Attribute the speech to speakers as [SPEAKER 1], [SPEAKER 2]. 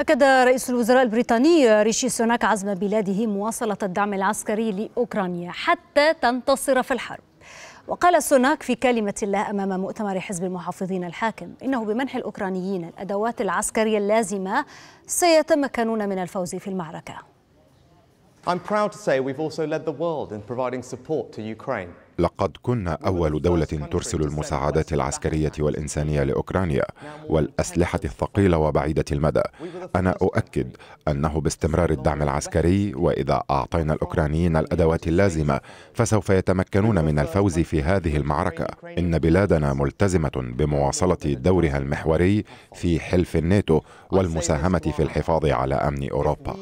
[SPEAKER 1] أكد رئيس الوزراء البريطاني ريشي سوناك عزم بلاده مواصلة الدعم العسكري لأوكرانيا حتى تنتصر في الحرب وقال سوناك في كلمة له أمام مؤتمر حزب المحافظين الحاكم إنه بمنح الأوكرانيين الأدوات العسكرية اللازمة سيتمكنون من الفوز في المعركة
[SPEAKER 2] I'm proud to say we've also led the world in providing support to Ukraine.
[SPEAKER 3] لقد كنا أول دولة ترسل المساعدات العسكرية والإنسانية لأوكرانيا والأسلحة الثقيلة وبعيدة المدى. أنا أؤكد أنه باستمرار الدعم العسكري وإذا أعطينا الأوكرانيين الأدوات اللازمة فسوف يتمكنون من الفوز في هذه المعركة. إن بلادنا ملتزمة بمواصلة دورها المحوري في حلف الناتو والمساهمة في الحفاظ على أمن أوروبا.